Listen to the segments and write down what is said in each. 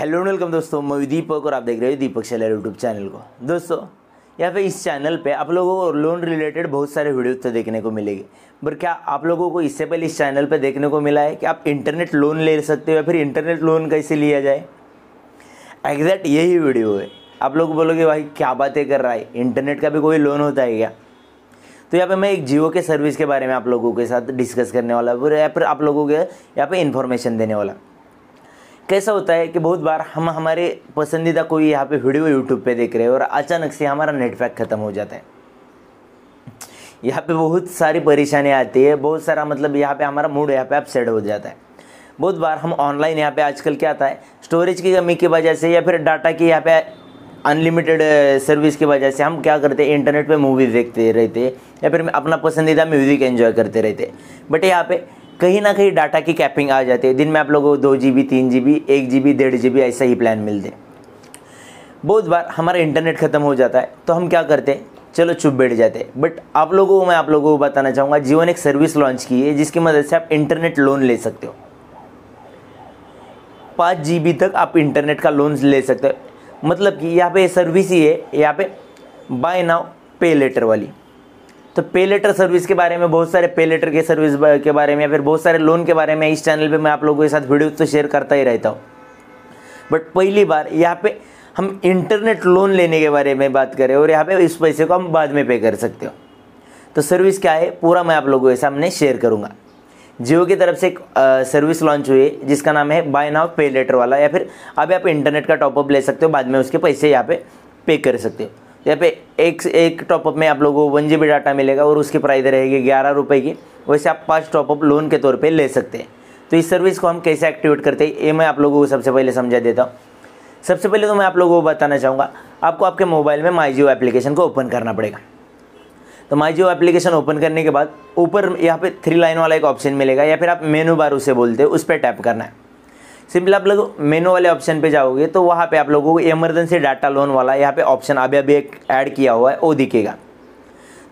hello welcome दोस्तों मैं दीपक और आप देख रहे हो दीपक सेलर यूट्यूब चैनल को दोस्तों यहाँ पे इस चैनल पे आप लोगों को लोन रिलेटेड बहुत सारे वीडियो तो देखने को मिलेगी पर क्या आप लोगों को इससे पहले इस चैनल पे देखने को मिला है कि आप इंटरनेट लोन ले सकते हो या फिर इंटरनेट लोन कैसे लिया जाए एग्जैक्ट यही वीडियो है आप लोग बोलोगे भाई क्या बातें कर रहा है इंटरनेट का भी कोई लोन होता है क्या तो यहाँ पे मैं एक जियो के सर्विस के बारे में आप लोगों के साथ डिस्कस करने वाला या फिर आप लोगों के यहाँ पे इन्फॉर्मेशन देने वाला कैसा होता है कि बहुत बार हम हमारे पसंदीदा कोई यहाँ पे वीडियो यूट्यूब पे देख रहे हैं और अचानक से हमारा नेटवर्क ख़त्म हो जाता है यहाँ पे बहुत सारी परेशानी आती है बहुत सारा मतलब यहाँ पे हमारा मूड यहाँ पे अपसेट हो जाता है बहुत बार हम ऑनलाइन यहाँ पे आजकल क्या आता है स्टोरेज की कमी की वजह से या फिर डाटा की यहाँ पे अनलिमिटेड सर्विस की वजह से हम क्या करते हैं इंटरनेट पे मूवीज़ देखते रहते हैं या फिर अपना पसंदीदा म्यूज़िक एंजॉय करते रहते हैं बट यहाँ पे कहीं ना कहीं डाटा की कैपिंग आ जाती है दिन में आप लोगों को दो जी बी तीन जी बी एक जी बी डेढ़ जी बी ऐसा ही प्लान मिलते बहुत बार हमारा इंटरनेट ख़त्म हो जाता है तो हम क्या करते हैं चलो चुप बैठ जाते हैं बट आप लोगों को मैं आप लोगों को बताना चाहूँगा जीवन एक सर्विस लॉन्च की है जिसकी मदद से आप इंटरनेट लोन ले सकते हो पाँच जी बी तक आप इंटरनेट का लोन ले सकते हो मतलब कि यहाँ पे सर्विस ही है यहाँ पे बाय नाउ पे लेटर वाली तो पे लेटर सर्विस के बारे में बहुत सारे पे लेटर के सर्विस के बारे में या फिर बहुत सारे लोन के बारे में इस चैनल पे मैं आप लोगों के साथ वीडियो तो शेयर करता ही रहता हूँ बट पहली बार यहाँ पे हम इंटरनेट लोन लेने के बारे में बात करें और यहाँ पे इस पैसे को हम बाद में पे कर सकते हो तो सर्विस क्या है पूरा मैं आप लोगों के सामने शेयर करूँगा जियो की तरफ से एक सर्विस लॉन्च हुई है जिसका नाम है बाय नाउ पे लेटर वाला या फिर अभी आप इंटरनेट का टॉपअप ले सकते हो बाद में उसके पैसे यहाँ पे पे कर सकते हो यहाँ पे एक एक टॉपअप में आप लोगों को वन जी डाटा मिलेगा और उसकी प्राइस रहेगी ग्यारह रुपये की वैसे आप पाँच टॉपअप लोन के तौर पे ले सकते हैं तो इस सर्विस को हम कैसे एक्टिवेट करते हैं ये मैं आप लोगों को सबसे पहले समझा देता हूँ सबसे पहले तो मैं आप लोगों को बताना चाहूँगा आपको आपके मोबाइल में माई जियो एप्लीकेशन को ओपन करना पड़ेगा तो माई जियो एप्लीकेशन ओपन करने के बाद ऊपर यहाँ पे थ्री लाइन वाला एक ऑप्शन मिलेगा या फिर आप मेनू बार उसे बोलते हैं उस पर टैप करना है सिंपल आप लोग मेनू वाले ऑप्शन पे जाओगे तो वहाँ पे आप लोगों को इमरजेंसी डाटा लोन वाला यहाँ पे ऑप्शन अभी अभी एक ऐड किया हुआ है वो दिखेगा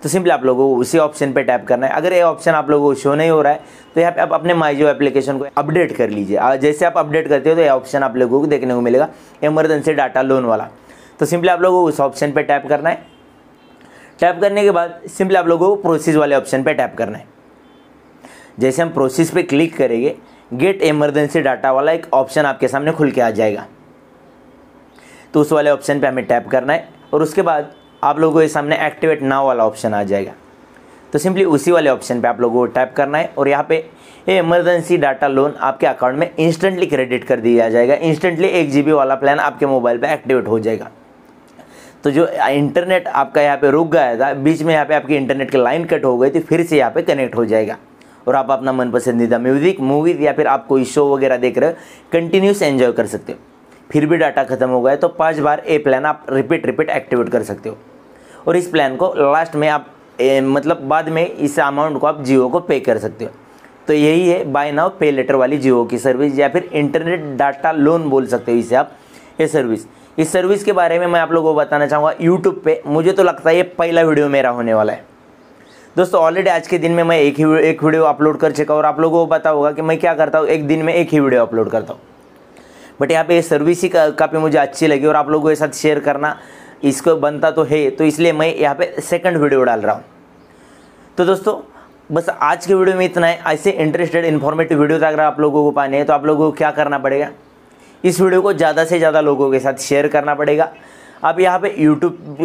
तो सिंपली आप लोगों को उसी ऑप्शन पे टैप करना है अगर ये ऑप्शन आप लोगों को शो नहीं हो रहा है तो यहाँ पे आप अपने जो एप्लीकेशन को अपडेट कर लीजिए जैसे आप अपडेट करते हो तो ये ऑप्शन आप लोगों को देखने को मिलेगा इमरजेंसी डाटा लोन वाला तो सिंपली आप लोगों को उस ऑप्शन पर टैप करना है टैप करने के बाद सिंपली आप लोगों को प्रोसेस वाले ऑप्शन पर टैप करना है जैसे हम प्रोसेस पे क्लिक करेंगे गेट इमरजेंसी डाटा वाला एक ऑप्शन आपके सामने खुल के आ जाएगा तो उस वाले ऑप्शन पे हमें टैप करना है और उसके बाद आप लोगों के सामने एक्टिवेट नाव वाला ऑप्शन आ जाएगा तो सिंपली उसी वाले ऑप्शन पे आप लोगों को टैप करना है और यहाँ पे ये इमरजेंसी डाटा लोन आपके अकाउंट में इंस्टेंटली क्रेडिट कर दिया जाएगा इंस्टेंटली एक जी वाला प्लान आपके मोबाइल पर एक्टिवेट हो जाएगा तो जो इंटरनेट आपका यहाँ पर रुक गया था बीच में यहाँ पर आपकी इंटरनेट की लाइन कट हो गई थी फिर से यहाँ पर कनेक्ट हो जाएगा और आप अपना मन पसंदीदा म्यूज़िक मूवीज़ या फिर आप कोई शो वगैरह देख रहे हो कंटिन्यूस एंजॉय कर सकते हो फिर भी डाटा खत्म हो गया है तो पाँच बार ए प्लान आप रिपीट रिपीट एक्टिवेट कर सकते हो और इस प्लान को लास्ट में आप ए, मतलब बाद में इस अमाउंट को आप जियो को पे कर सकते हो तो यही है बाय नाउ पे लेटर वाली जियो की सर्विस या फिर इंटरनेट डाटा लोन बोल सकते हो इसे आप ये सर्विस इस सर्विस के बारे में मैं आप लोगों को बताना चाहूँगा यूट्यूब पे मुझे तो लगता है ये पहला वीडियो मेरा होने वाला है दोस्तों ऑलरेडी आज के दिन में मैं एक ही एक वीडियो अपलोड कर चुका और आप लोगों को पता होगा कि मैं क्या करता हूँ एक दिन में एक ही वीडियो अपलोड करता हूँ बट यहाँ पे ये सर्विस ही का, काफ़ी मुझे अच्छी लगी और आप लोगों के साथ शेयर करना इसको बनता तो है तो इसलिए मैं यहाँ पे सेकंड वीडियो डाल रहा हूँ तो दोस्तों बस आज के वीडियो में इतना है ऐसे इंटरेस्टेड इन्फॉर्मेटिव वीडियो अगर आप लोगों को पाने हैं तो आप लोगों को क्या करना पड़ेगा इस वीडियो को ज़्यादा से ज़्यादा लोगों के साथ शेयर करना पड़ेगा आप यहाँ पे यूट्यूब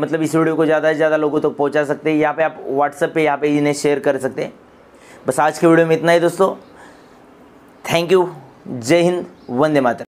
मतलब इस वीडियो को ज़्यादा से ज़्यादा लोगों तक तो पहुँचा सकते हैं यहाँ पे आप WhatsApp पे यहाँ पे इन्हें शेयर कर सकते हैं बस आज के वीडियो में इतना ही दोस्तों थैंक यू जय हिंद वंदे मातरम